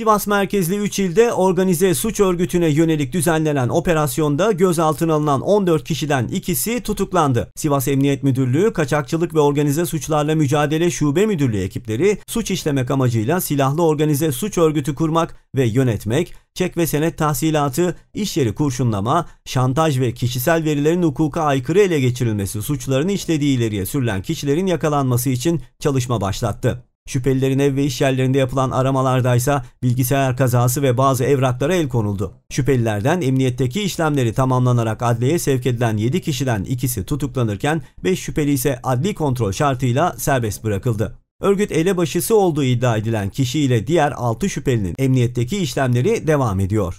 Sivas merkezli 3 ilde organize suç örgütüne yönelik düzenlenen operasyonda gözaltına alınan 14 kişiden ikisi tutuklandı. Sivas Emniyet Müdürlüğü Kaçakçılık ve Organize Suçlarla Mücadele Şube Müdürlüğü ekipleri suç işlemek amacıyla silahlı organize suç örgütü kurmak ve yönetmek, çek ve senet tahsilatı, iş yeri kurşunlama, şantaj ve kişisel verilerin hukuka aykırı ele geçirilmesi suçlarını işlediği ileriye sürülen kişilerin yakalanması için çalışma başlattı. Şüphelilerin ev ve iş yerlerinde yapılan aramalarda ise bilgisayar kazası ve bazı evraklara el konuldu. Şüphelilerden emniyetteki işlemleri tamamlanarak adliyeye sevk edilen 7 kişiden ikisi tutuklanırken 5 şüpheli ise adli kontrol şartıyla serbest bırakıldı. Örgüt elebaşısı olduğu iddia edilen kişiyle diğer 6 şüphelinin emniyetteki işlemleri devam ediyor.